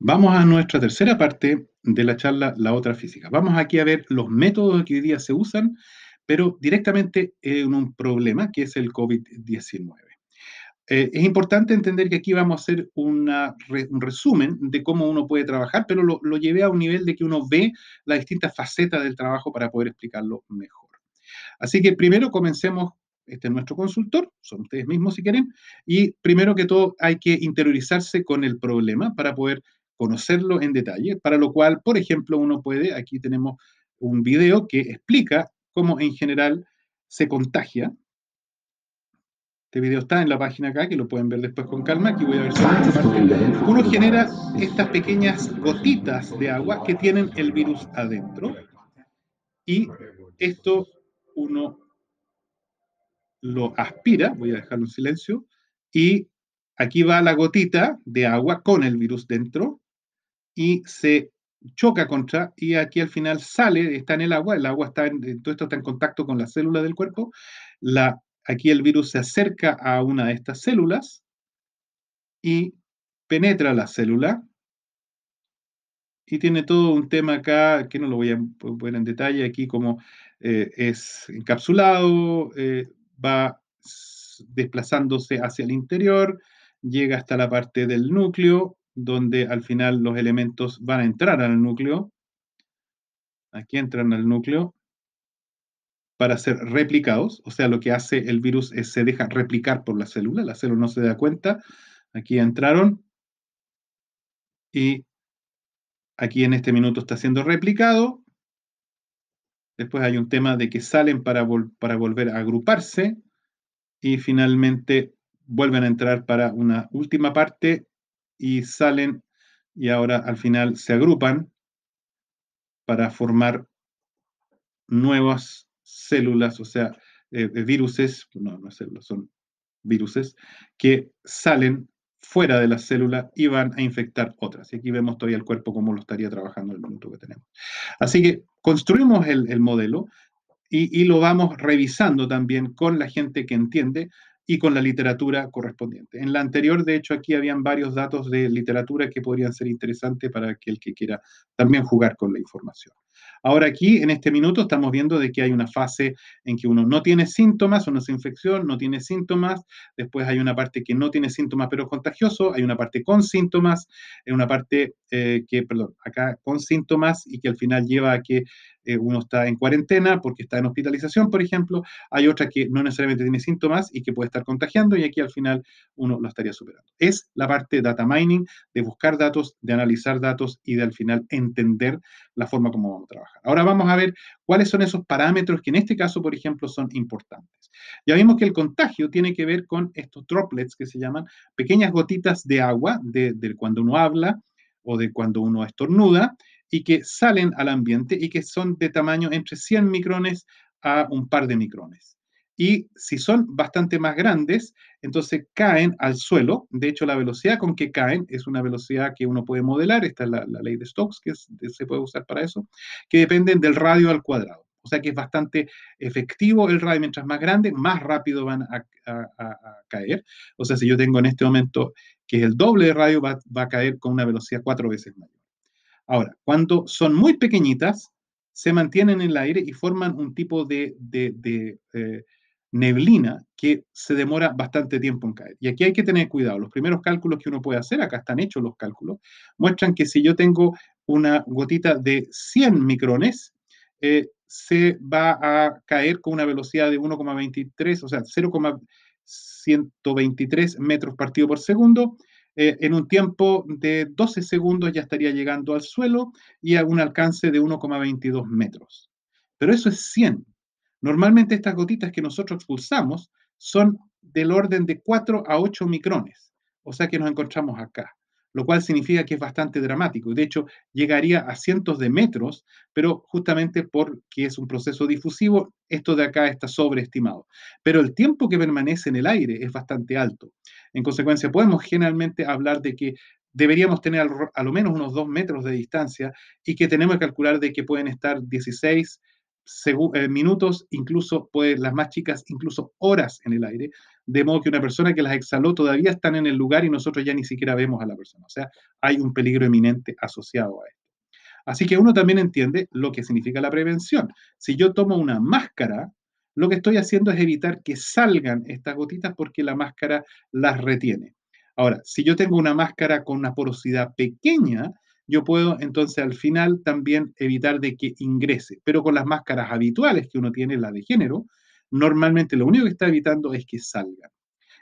Vamos a nuestra tercera parte de la charla, la otra física. Vamos aquí a ver los métodos que hoy día se usan, pero directamente eh, en un problema que es el COVID-19. Eh, es importante entender que aquí vamos a hacer un resumen de cómo uno puede trabajar, pero lo, lo llevé a un nivel de que uno ve las distintas facetas del trabajo para poder explicarlo mejor. Así que primero comencemos este es nuestro consultor, son ustedes mismos si quieren, y primero que todo hay que interiorizarse con el problema para poder conocerlo en detalle, para lo cual, por ejemplo, uno puede, aquí tenemos un video que explica cómo en general se contagia. Este video está en la página acá, que lo pueden ver después con calma. Aquí voy a ver si uno genera estas pequeñas gotitas de agua que tienen el virus adentro. Y esto uno lo aspira, voy a dejarlo en silencio, y aquí va la gotita de agua con el virus dentro, y se choca contra, y aquí al final sale, está en el agua, el agua está en, todo esto está en contacto con la célula del cuerpo, la, aquí el virus se acerca a una de estas células y penetra la célula, y tiene todo un tema acá, que no lo voy a poner en detalle aquí, como eh, es encapsulado, eh, va desplazándose hacia el interior, llega hasta la parte del núcleo, donde al final los elementos van a entrar al núcleo. Aquí entran al núcleo para ser replicados. O sea, lo que hace el virus es se deja replicar por la célula. La célula no se da cuenta. Aquí entraron y aquí en este minuto está siendo replicado. Después hay un tema de que salen para, para volver a agruparse y finalmente vuelven a entrar para una última parte y salen y ahora al final se agrupan para formar nuevas células, o sea, eh, eh, viruses, no, no células, son viruses, que salen fuera de la célula y van a infectar otras. Y aquí vemos todavía el cuerpo cómo lo estaría trabajando el minuto que tenemos. Así que construimos el, modelo y, lo vamos revisando también con la gente que entiende y con la literatura correspondiente. En la anterior, de hecho, aquí habían varios datos de literatura que podrían ser interesantes para aquel que quiera también jugar con la información. Ahora aquí, en este minuto, estamos viendo de que hay una fase en que uno no tiene síntomas, uno se infección, no tiene síntomas, después hay una parte que no tiene síntomas pero es contagioso, hay una parte con síntomas, hay eh, una parte eh, que, perdón, acá con síntomas y que al final lleva a que eh, uno está en cuarentena porque está en hospitalización, por ejemplo, hay otra que no necesariamente tiene síntomas y que puede estar contagiando y aquí al final uno lo estaría superando. Es la parte data mining, de buscar datos, de analizar datos y de al final entender la forma como vamos a trabajar. Ahora vamos a ver cuáles son esos parámetros que en este caso, por ejemplo, son importantes. Ya vimos que el contagio tiene que ver con estos droplets que se llaman pequeñas gotitas de agua de, cuando uno habla o de cuando uno estornuda y que salen al ambiente y que son de tamaño entre 100 micrones a un par de micrones y si son bastante más grandes, entonces caen al suelo. De hecho, la velocidad con que caen es una velocidad que uno puede modelar, esta es la, ley de Stokes que se puede usar para eso, que dependen del radio al cuadrado. O sea que es bastante efectivo el radio, mientras más grande, más rápido van a, caer. O sea, si yo tengo en este momento que es el doble de radio, va, a caer con una velocidad cuatro veces mayor. Ahora, cuando son muy pequeñitas, se mantienen en el aire y forman un tipo de, eh, neblina que se demora bastante tiempo en caer. Y aquí hay que tener cuidado. Los primeros cálculos que uno puede hacer, acá están hechos los cálculos, muestran que si yo tengo una gotita de 100 micrones, eh, se va a caer con una velocidad de 1,23, o sea, 0,123 metros partido por segundo. Eh, en un tiempo de 12 segundos ya estaría llegando al suelo y a un alcance de 1,22 metros. Pero eso es 100. Normalmente estas gotitas que nosotros expulsamos son del orden de 4 a 8 micrones, o sea que nos encontramos acá, lo cual significa que es bastante dramático de hecho llegaría a cientos de metros, pero justamente porque es un proceso difusivo, esto de acá está sobreestimado. Pero el tiempo que permanece en el aire es bastante alto. En consecuencia, podemos generalmente hablar de que deberíamos tener al, a lo menos unos 2 metros de distancia y que tenemos que calcular de que pueden estar 16, eh, minutos, incluso las más chicas, incluso horas en el aire, de modo que una persona que las exhaló todavía están en el lugar y nosotros ya ni siquiera vemos a la persona. O sea, hay un peligro eminente asociado a esto. Así que uno también entiende lo que significa la prevención. Si yo tomo una máscara, lo que estoy haciendo es evitar que salgan estas gotitas porque la máscara las retiene. Ahora, si yo tengo una máscara con una porosidad pequeña, yo puedo entonces al final también evitar de que ingrese. Pero con las máscaras habituales que uno tiene, la de género, normalmente lo único que está evitando es que salga.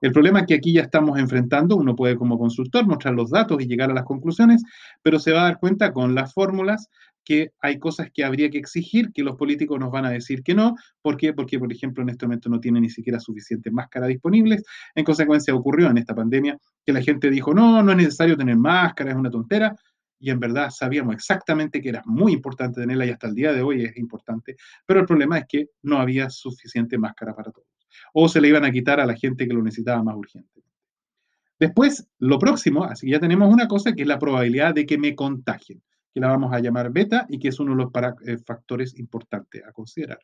El problema que aquí ya estamos enfrentando, uno puede como consultor mostrar los datos y llegar a las conclusiones, pero se va a dar cuenta con las fórmulas que hay cosas que habría que exigir, que los políticos nos van a decir que no. ¿Por qué? Porque, por ejemplo, en este momento no tiene ni siquiera suficientes máscara disponibles. En consecuencia, ocurrió en esta pandemia que la gente dijo, no, no es necesario tener máscaras, es una tontera y en verdad sabíamos exactamente que era muy importante tenerla y hasta el día de hoy es importante, pero el problema es que no había suficiente máscara para todos o se le iban a quitar a la gente que lo necesitaba más urgente. Después, lo próximo, así que ya tenemos una cosa que es la probabilidad de que me contagien, que la vamos a llamar beta y que es uno de los eh, factores importantes a considerar.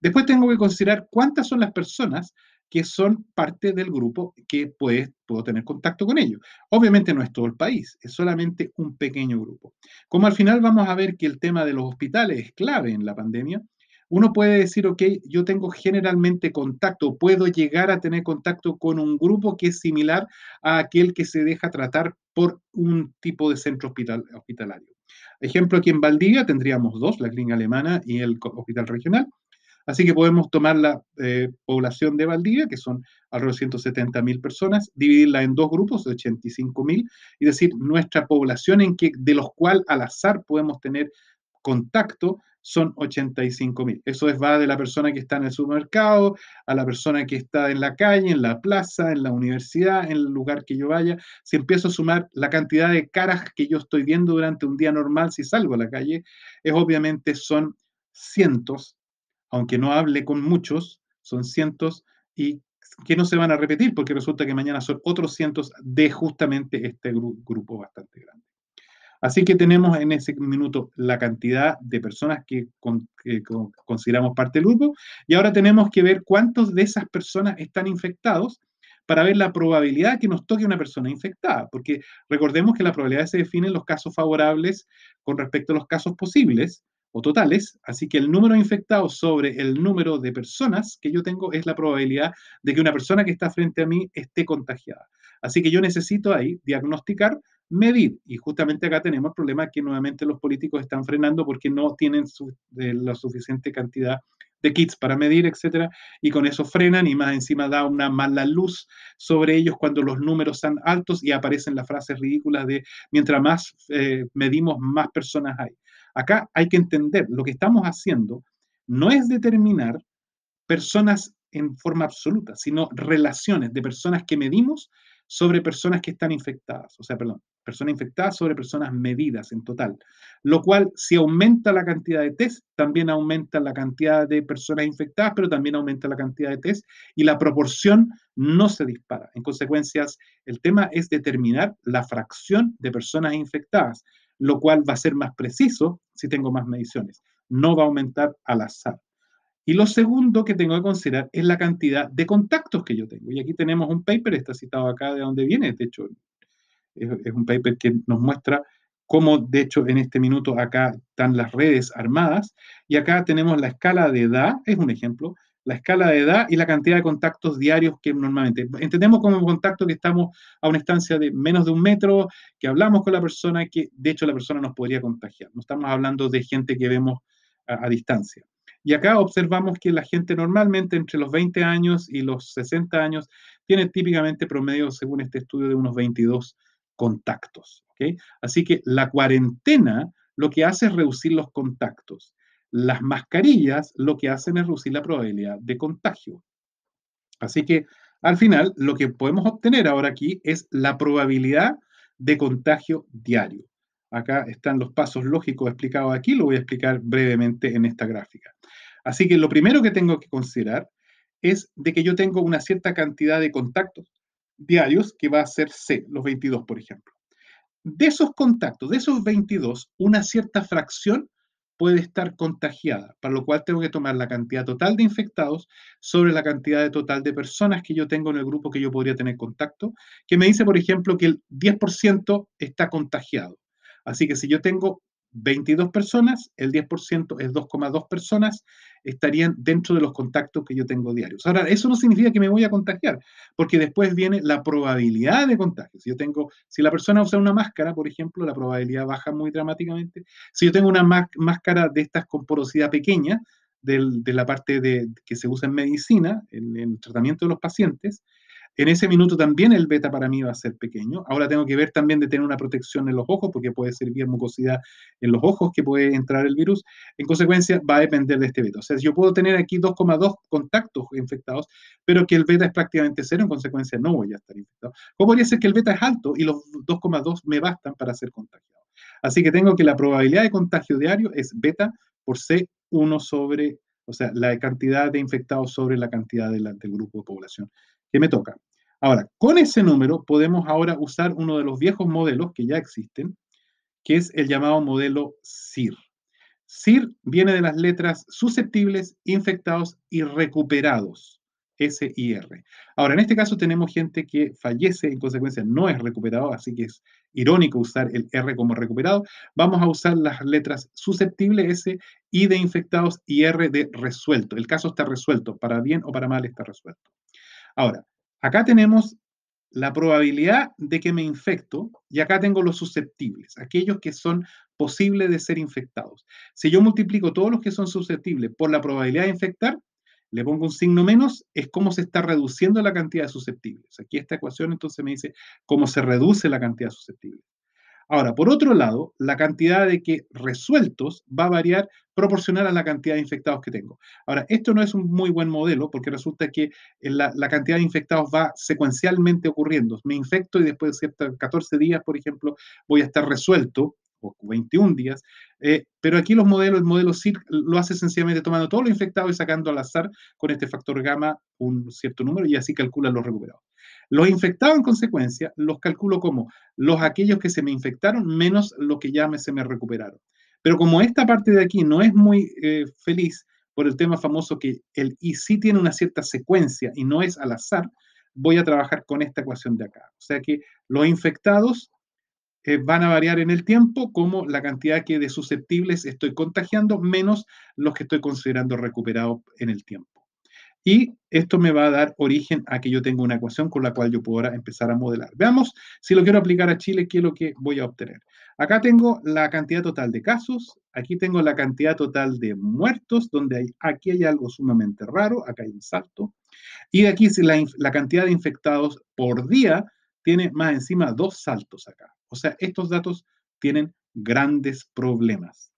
Después tengo que considerar cuántas son las personas que son parte del grupo que puedo tener contacto con ellos. Obviamente no es todo el país, es solamente un pequeño grupo. Como al final vamos a ver que el tema de los hospitales es clave en la pandemia, uno puede decir, ok, yo tengo generalmente contacto, puedo llegar a tener contacto con un grupo que es similar a aquel que se deja tratar por un tipo de centro hospital, hospitalario. Ejemplo, aquí en Valdivia tendríamos dos, la clínica alemana y el hospital regional. Así que podemos tomar la eh, población de Valdivia, que son alrededor de 170.000 personas, dividirla en dos grupos, 85.000, y decir nuestra población en que, de los cuales al azar podemos tener contacto son 85.000. Eso es, va de la persona que está en el supermercado, a la persona que está en la calle, en la plaza, en la universidad, en el lugar que yo vaya. Si empiezo a sumar la cantidad de caras que yo estoy viendo durante un día normal, si salgo a la calle, es obviamente son cientos aunque no hable con muchos, son cientos y que no se van a repetir porque resulta que mañana son otros cientos de justamente este grupo bastante grande. Así que tenemos en ese minuto la cantidad de personas que, consideramos parte del grupo y ahora tenemos que ver cuántos de esas personas están infectados para ver la probabilidad que nos toque una persona infectada, porque recordemos que la probabilidad se define en los casos favorables con respecto a los casos posibles, o totales, así que el número infectado sobre el número de personas que yo tengo es la probabilidad de que una persona que está frente a mí esté contagiada. Así que yo necesito ahí diagnosticar, medir, y justamente acá tenemos el problema que nuevamente los políticos están frenando porque no tienen eh, la suficiente cantidad de kits para medir, etcétera, y con eso frenan y más encima da una mala luz sobre ellos cuando los números están altos y aparecen las frases ridículas de mientras más eh, medimos, más personas hay. Acá hay que entender, lo que estamos haciendo no es determinar personas en forma absoluta, sino relaciones de personas que medimos sobre personas que están infectadas, o sea, perdón, personas infectadas sobre personas medidas en total, lo cual si aumenta la cantidad de test, también aumenta la cantidad de personas infectadas, pero también aumenta la cantidad de test y la proporción no se dispara. En consecuencias, el tema es determinar la fracción de personas infectadas, lo cual va a ser más preciso si tengo más mediciones. No va a aumentar al azar. Y lo segundo que tengo que considerar es la cantidad de contactos que yo tengo. Y aquí tenemos un paper, está citado acá de dónde viene, de hecho, es, es un paper que nos muestra cómo, de hecho, en este minuto acá están las redes armadas y acá tenemos la escala de edad, es un ejemplo, la escala de edad y la cantidad de contactos diarios que normalmente. Entendemos como contacto que estamos a una distancia de menos de un metro, que hablamos con la persona, que de hecho la persona nos podría contagiar. No estamos hablando de gente que vemos a, distancia. Y acá observamos que la gente normalmente entre los 20 años y los 60 años tiene típicamente promedio, según este estudio, de unos 22 contactos. Así que la cuarentena lo que hace es reducir los contactos. Las mascarillas lo que hacen es reducir la probabilidad de contagio. Así que al final lo que podemos obtener ahora aquí es la probabilidad de contagio diario. Acá están los pasos lógicos explicados aquí, lo voy a explicar brevemente en esta gráfica. Así que lo primero que tengo que considerar es de que yo tengo una cierta cantidad de contactos diarios que va a ser C, los 22 por ejemplo. De esos contactos, de esos 22, una cierta fracción puede estar contagiada, para lo cual tengo que tomar la cantidad total de infectados sobre la cantidad total de personas que yo tengo en el grupo que yo podría tener contacto, que me dice, por ejemplo, que el 10% está contagiado. Así que si yo tengo 22 personas, el 10% es 2,2 personas, estarían dentro de los contactos que yo tengo diarios. Ahora, eso no significa que me voy a contagiar, porque después viene la probabilidad de contagio. Si yo tengo, si la persona usa una máscara, por ejemplo, la probabilidad baja muy dramáticamente. Si yo tengo una máscara de estas con porosidad pequeña, de la parte de, que se usa en medicina, en el tratamiento de los pacientes, en ese minuto también el beta para mí va a ser pequeño. Ahora tengo que ver también de tener una protección en los ojos, porque puede ser servir mucosidad en los ojos que puede entrar el virus. En consecuencia, va a depender de este beta. O sea, yo puedo tener aquí 2,2 contactos infectados, pero que el beta es prácticamente cero, en consecuencia no voy a estar infectado. ¿Cómo podría ser que el beta es alto y los 2,2 me bastan para ser contagiado? Así que tengo que la probabilidad de contagio diario es beta por C1 sobre, o sea, la cantidad de infectados sobre la cantidad del grupo de población que me toca. Ahora, con ese número podemos ahora usar uno de los viejos modelos que ya existen, que es el llamado modelo SIR. SIR viene de las letras susceptibles, infectados y recuperados. S-I-R. Ahora, en este caso tenemos gente que fallece, en consecuencia no es recuperado, así que es irónico usar el R como recuperado. Vamos a usar las letras susceptibles, S, I de infectados y R de resuelto. El caso está resuelto, para bien o para mal está resuelto. Ahora, acá tenemos la probabilidad de que me infecto y acá tengo los susceptibles, aquellos que son posibles de ser infectados. Si yo multiplico todos los que son susceptibles por la probabilidad de infectar, le pongo un signo menos, es como se está reduciendo la cantidad de susceptibles. Aquí esta ecuación entonces me dice cómo se reduce la cantidad de susceptibles. Ahora, por otro lado, la cantidad de que resueltos va a variar proporcional a la cantidad de infectados que tengo. Ahora, esto no es un muy buen modelo porque resulta que eh, la, cantidad de infectados va secuencialmente ocurriendo. Me infecto y después de 14 días, por ejemplo, voy a estar resuelto o 21 días, eh, pero aquí los modelos, el modelo CIRC lo hace sencillamente tomando todos los infectados y sacando al azar con este factor gamma un cierto número y así calcula los recuperados. Los infectados, en consecuencia, los calculo como los aquellos que se me infectaron menos los que ya me, se me recuperaron. Pero como esta parte de aquí no es muy eh, feliz por el tema famoso que el y sí tiene una cierta secuencia y no es al azar, voy a trabajar con esta ecuación de acá. O sea que los infectados eh, van a variar en el tiempo como la cantidad que de susceptibles estoy contagiando menos los que estoy considerando recuperados en el tiempo. Y esto me va a dar origen a que yo tenga una ecuación con la cual yo pueda empezar a modelar. Veamos si lo quiero aplicar a Chile, qué es lo que voy a obtener. Acá tengo la cantidad total de casos, aquí tengo la cantidad total de muertos, donde hay, aquí hay algo sumamente raro, acá hay un salto. Y aquí la, la cantidad de infectados por día tiene más encima dos saltos acá. O sea, estos datos tienen grandes problemas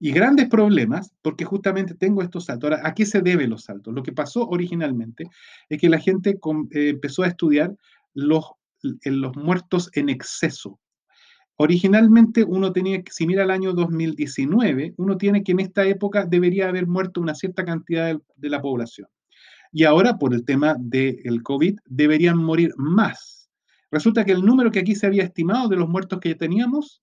y grandes problemas, porque justamente tengo estos saltos. Ahora, ¿a qué se deben los saltos? Lo que pasó originalmente es que la gente eh, empezó a estudiar los, eh, los muertos en exceso. Originalmente uno tenía, si mira el año 2019, uno tiene que en esta época debería haber muerto una cierta cantidad de, la población. Y ahora, por el tema del COVID, deberían morir más. Resulta que el número que aquí se había estimado de los muertos que teníamos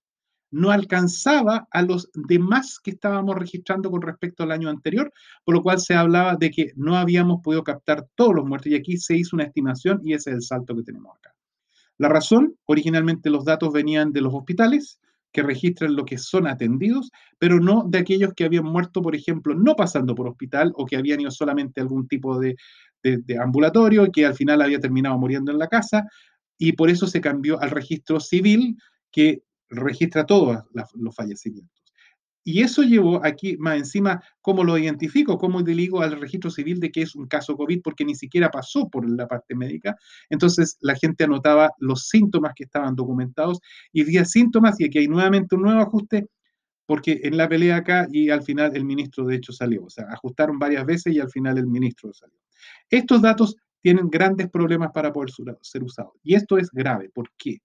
no alcanzaba a los demás que estábamos registrando con respecto al año anterior, por lo cual se hablaba de que no habíamos podido captar todos los muertos y aquí se hizo una estimación y ese es el salto que tenemos acá. La razón, originalmente los datos venían de los hospitales que registran lo que son atendidos, pero no de aquellos que habían muerto, por ejemplo, no pasando por hospital o que habían ido solamente a algún tipo de, de, ambulatorio y que al final había terminado muriendo en la casa. Y por eso se cambió al registro civil, que registra todos los fallecimientos. Y eso llevó aquí, más encima, cómo lo identifico, cómo deligo al registro civil de que es un caso COVID, porque ni siquiera pasó por la parte médica. Entonces, la gente anotaba los síntomas que estaban documentados y había síntomas, y aquí hay nuevamente un nuevo ajuste, porque en la pelea acá y al final el ministro de hecho salió, o sea, ajustaron varias veces y al final el ministro salió. Estos datos tienen grandes problemas para poder ser usados y esto es grave. ¿Por qué?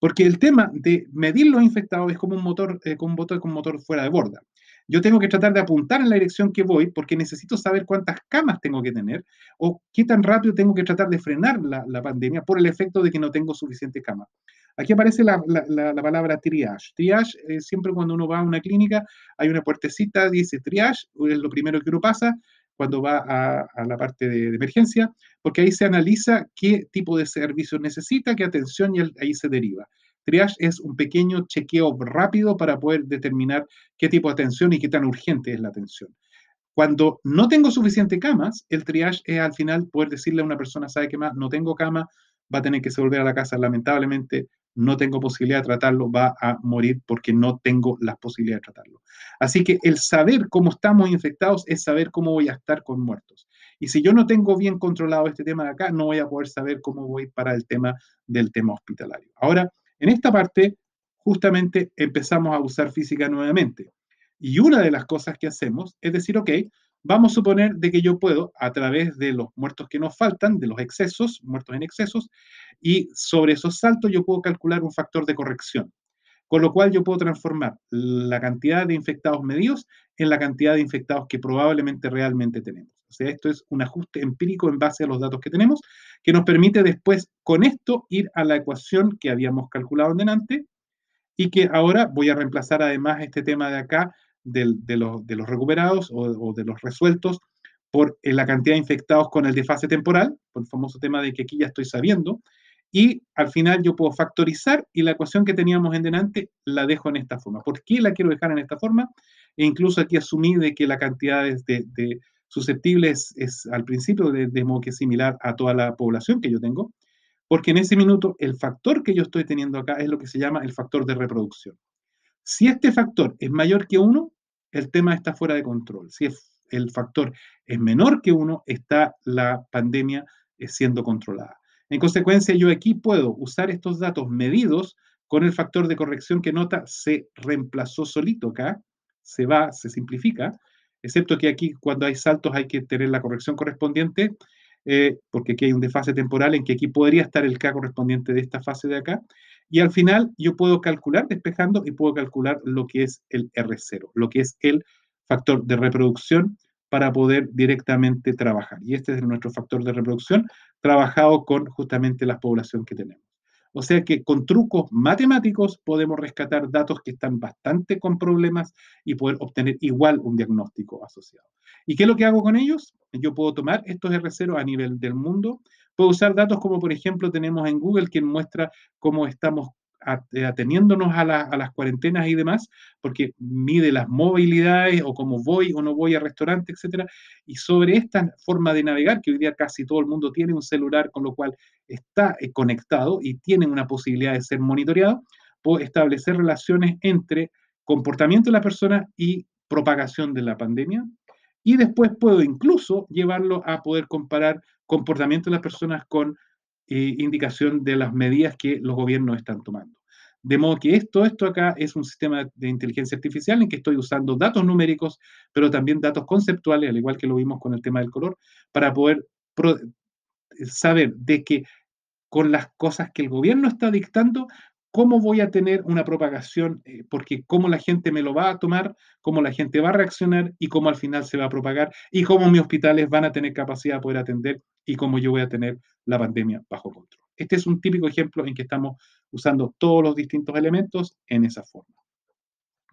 Porque el tema de medir los infectados es como un motor, con, motor con motor fuera de borda. Yo tengo que tratar de apuntar en la dirección que voy porque necesito saber cuántas camas tengo que tener o qué tan rápido tengo que tratar de frenar la, pandemia por el efecto de que no tengo suficiente cama. Aquí aparece la, palabra triage. Triage, eh, siempre cuando uno va a una clínica, hay una puertecita, dice triage, es lo primero que uno pasa, cuando va a, la parte de, emergencia, porque ahí se analiza qué tipo de servicio necesita, qué atención y ahí se deriva. Triage es un pequeño chequeo rápido para poder determinar qué tipo de atención y qué tan urgente es la atención. Cuando no tengo suficiente camas, el triage es al final poder decirle a una persona, sabe qué más, no tengo cama, va a tener que volver a la casa, lamentablemente no tengo posibilidad de tratarlo, va a morir porque no tengo las posibilidades de tratarlo. Así que el saber cómo estamos infectados es saber cómo voy a estar con muertos. Y si yo no tengo bien controlado este tema de acá, no voy a poder saber cómo voy para el tema del tema hospitalario. Ahora, en esta parte, justamente empezamos a usar física nuevamente. Y una de las cosas que hacemos es decir, ok, Vamos a suponer de que yo puedo, a través de los muertos que nos faltan, de los excesos, muertos en excesos, y sobre esos saltos yo puedo calcular un factor de corrección. Con lo cual yo puedo transformar la cantidad de infectados medidos en la cantidad de infectados que probablemente realmente tenemos. O sea, esto es un ajuste empírico en base a los datos que tenemos, que nos permite después con esto ir a la ecuación que habíamos calculado en delante y que ahora voy a reemplazar además este tema de acá de, los, recuperados o, de los resueltos por eh, la cantidad de infectados con el desfase temporal, por el famoso tema de que aquí ya estoy sabiendo, y al final yo puedo factorizar y la ecuación que teníamos en delante la dejo en esta forma. ¿Por qué la quiero dejar en esta forma? E incluso aquí asumí de que la cantidad de, susceptibles es, al principio de, de modo que similar a toda la población que yo tengo, porque en ese minuto el factor que yo estoy teniendo acá es lo que se llama el factor de reproducción. Si este factor es mayor que 1, el tema está fuera de control. Si el factor es menor que 1, está la pandemia eh, siendo controlada. En consecuencia, yo aquí puedo usar estos datos medidos con el factor de corrección que nota se reemplazó solito acá, se va, se simplifica, excepto que aquí cuando hay saltos hay que tener la corrección correspondiente, eh, porque aquí hay un desfase temporal en que aquí podría estar el K correspondiente de esta fase de acá, y al final yo puedo calcular despejando y puedo calcular lo que es el R0, lo que es el factor de reproducción para poder directamente trabajar. Y este es nuestro factor de reproducción trabajado con justamente la población que tenemos. O sea que con trucos matemáticos podemos rescatar datos que están bastante con problemas y poder obtener igual un diagnóstico asociado. ¿Y qué es lo que hago con ellos? Yo puedo tomar estos R0 a nivel del mundo, Puedo usar datos como, por ejemplo, tenemos en Google, quien muestra cómo estamos eh, ateniéndonos a, las cuarentenas y demás, porque mide las movilidades o cómo voy o no voy a restaurante, etc. Y sobre esta forma de navegar, que hoy día casi todo el mundo tiene un celular, con lo cual está eh, conectado y tiene una posibilidad de ser monitoreado, puedo establecer relaciones entre comportamiento de la persona y propagación de la pandemia. Y después puedo incluso llevarlo a poder comparar comportamiento de las personas con eh, indicación de las medidas que los gobiernos están tomando. De modo que esto, esto acá es un sistema de inteligencia artificial en que estoy usando datos numéricos, pero también datos conceptuales, al igual que lo vimos con el tema del color, para poder eh, saber de que con las cosas que el gobierno está dictando ¿Cómo voy a tener una propagación? Eh, porque cómo la gente me lo va a tomar, cómo la gente va a reaccionar y cómo al final se va a propagar y cómo mis hospitales van a tener capacidad de poder atender y cómo yo voy a tener la pandemia bajo control. Este es un típico ejemplo en que estamos usando todos los distintos elementos en esa forma.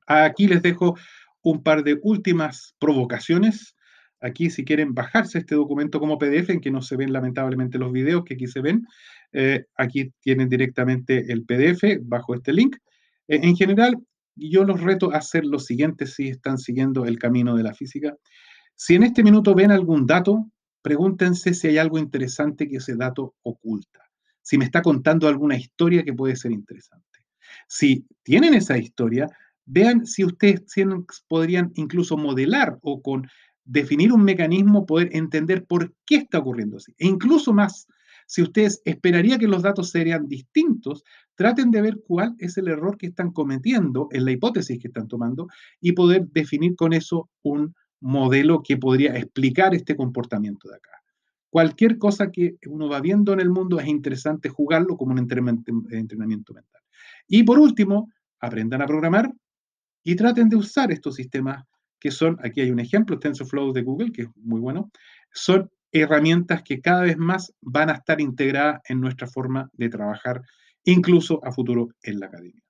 Aquí les dejo un par de últimas provocaciones. Aquí si quieren bajarse este documento como PDF, en que no se ven lamentablemente los videos que aquí se ven, eh, aquí tienen directamente el PDF bajo este link. Eh, en general, yo los reto a hacer lo siguiente si están siguiendo el camino de la física. Si en este minuto ven algún dato, pregúntense si hay algo interesante que ese dato oculta, si me está contando alguna historia que puede ser interesante. Si tienen esa historia, vean si ustedes podrían incluso modelar o con definir un mecanismo, poder entender por qué está ocurriendo así. E incluso más, si ustedes esperaría que los datos serían distintos, traten de ver cuál es el error que están cometiendo en la hipótesis que están tomando y poder definir con eso un modelo que podría explicar este comportamiento de acá. Cualquier cosa que uno va viendo en el mundo es interesante jugarlo como un eh, entrenamiento mental. Y por último, aprendan a programar y traten de usar estos sistemas que son, aquí hay un ejemplo, TensorFlow de Google, que es muy bueno, son herramientas que cada vez más van a estar integradas en nuestra forma de trabajar, incluso a futuro en la academia.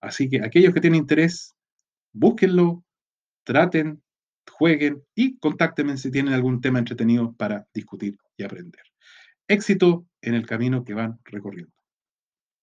Así que aquellos que tienen interés, búsquenlo, traten, jueguen y contáctenme si tienen algún tema entretenido para discutir y aprender. Éxito en el camino que van recorriendo.